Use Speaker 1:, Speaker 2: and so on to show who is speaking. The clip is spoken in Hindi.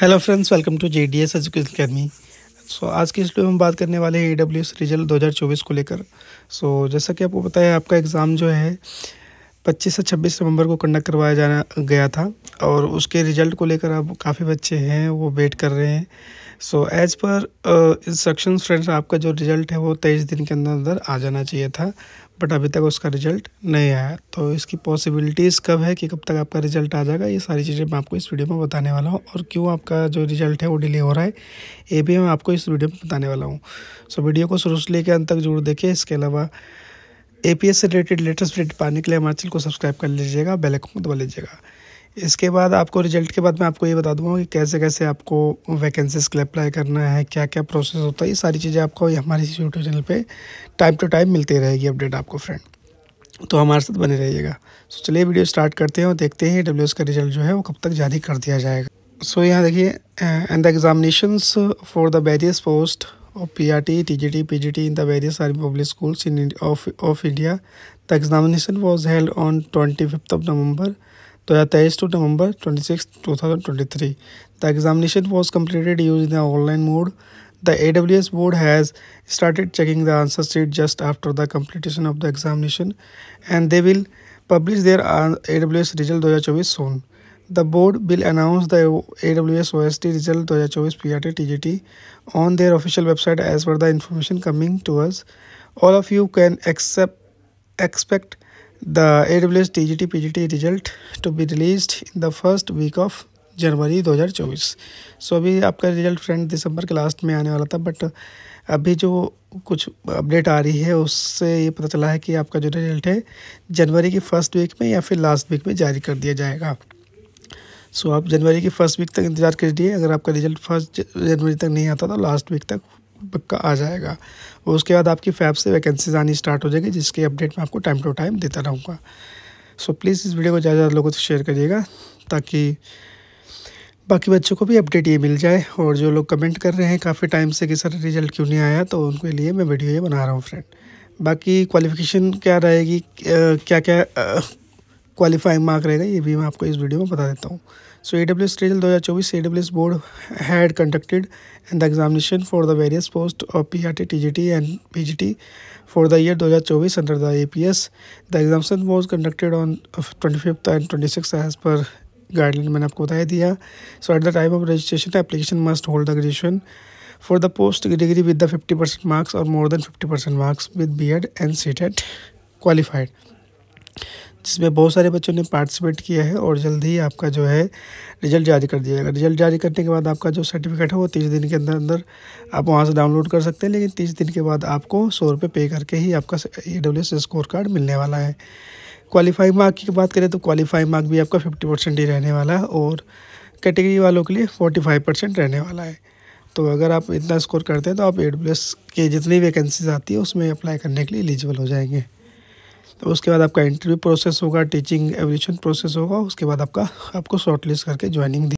Speaker 1: hello friends welcome to J D S education academy so आज की वीडियो में बात करने वाले हैं ए डब्ल्यू एस रिजल्ट चौबीस को लेकर सो so, जैसा कि आपको पता है आपका एग्ज़ाम जो है 25 से 26 नवंबर को कंडक्ट करवाया जाना गया था और उसके रिज़ल्ट को लेकर अब काफ़ी बच्चे हैं वो वेट कर रहे हैं so as per instruction friends आपका जो रिजल्ट है वो तेईस दिन के अंदर अंदर आ जाना चाहिए था बट अभी तक उसका रिजल्ट नहीं आया तो इसकी पॉसिबिलिटीज़ कब है कि कब तक आपका रिजल्ट आ जाएगा ये सारी चीज़ें मैं आपको इस वीडियो में बताने वाला हूँ और क्यों आपका जो रिजल्ट है वो डिले हो रहा है ये भी मैं आपको इस वीडियो में बताने वाला हूँ सो वीडियो को शुरू से लेकर अंत तक जरूर देखिए इसके अलावा ए से रिलेटेड लेटेस्ट अपडेट पाने के लिए हमारे चैनल को सब्सक्राइब कर लीजिएगा बेलाइकन को दबा लीजिएगा इसके बाद आपको रिजल्ट के बाद मैं आपको ये बता दूंगा कि कैसे कैसे आपको वैकेंसीज के लिए अप्लाई करना है क्या क्या प्रोसेस होता है ये सारी चीज़ें आपको हमारे इस यूट्यूब चैनल पे टाइम टू टाइम मिलती रहेगी अपडेट आपको फ्रेंड तो हमारे साथ बने रहिएगा सो चलिए वीडियो स्टार्ट करते हैं और देखते हैं डब्ल्यू का रिजल्ट जो है वो कब तक जारी कर दिया जाएगा सो यहाँ देखिए and the examinations for the various post of P R T T T P G T in the various army public schools in of India the examination was held on twenty fifth of November तो या तेईस to November twenty six two thousand twenty three the examination was completed use the online mode the A W S board has started checking the answer sheet just after the completion of the examination and they will publish their A W S result दो हज़ार चौबीस soon the board will announce the A W S O S T result दो हज़ार चौबीस P R T T G T on their official website as per the information coming to us all of you can accept expect the AWS TGT PGT result to be released in the first week of January 2024 so so, अभी आपका रिजल्ट फ्रेंड दिसंबर के लास्ट में आने वाला था बट अभी जो कुछ अपडेट आ रही है उससे ये पता चला है कि आपका जो रिजल्ट है जनवरी की फ़र्स्ट वीक में या फिर लास्ट वीक में जारी कर दिया जाएगा सो so, आप जनवरी की फ़र्स्ट वीक तक इंतज़ार कर दिए अगर आपका रिजल्ट फर्स्ट जनवरी तक नहीं आता तो लास्ट वीक तक पक्का आ जाएगा उसके बाद आपकी फैब से वैकेंसीज आनी स्टार्ट हो जाएगी जिसकी अपडेट मैं आपको टाइम टू टाइम देता रहूँगा सो so, प्लीज़ इस वीडियो को ज़्यादा ज़्यादा लोगों से शेयर करिएगा ताकि बाकी बच्चों को भी अपडेट ये मिल जाए और जो लोग कमेंट कर रहे हैं काफ़ी टाइम से कि सर रिजल्ट क्यों नहीं आया तो उनके लिए मैं वीडियो ये बना रहा हूँ फ्रेंड बाकी क्वालिफिकेशन क्या रहेगी क्या क्या क्वालिफाइंग मार्क रहेगा ये भी मैं आपको इस वीडियो में बता देता हूँ सो ए डब्ल्यू एस दो हज़ार चौबीस A W S board had conducted and the examination for the various post of P R T T G T and P G T for the year दो हज़ार चौबीस under the A P S the examination was conducted on twenty fifth and twenty six as per guideline मैंने आपको बताया दिया so at the time of registration application must hold the graduation for the post की degree with the fifty percent marks और more than fifty percent marks with B Ed and CTET qualified जिसमें बहुत सारे बच्चों ने पार्टिसिपेट किया है और जल्द ही आपका जो है रिजल्ट जारी कर दिया जाएगा रिजल्ट जारी करने के बाद आपका जो सर्टिफिकेट है वो तीस दिन के अंदर अंदर आप वहाँ से डाउनलोड कर सकते हैं लेकिन तीस दिन के बाद आपको सौ रुपये पे करके ही आपका A W S score card मिलने वाला है क्वालिफाई मार्क की बात करें तो क्वालिफाई मार्क भी आपका फिफ्टी परसेंट ही रहने वाला है और कैटेगरी वालों के लिए फोर्टी फाइव परसेंट रहने वाला है तो अगर आप इतना स्कोर करते हैं तो आप डब्ल्यू एस के जितनी वैकेंसीज आती है उसमें अप्लाई करने के लिए एलिजिबल हो जाएंगे तो उसके बाद आपका इंटरव्यू प्रोसेस होगा टीचिंग एवोल्यूशन प्रोसेस होगा उसके बाद आपका आपको शॉर्ट करके ज्वाइनिंग दी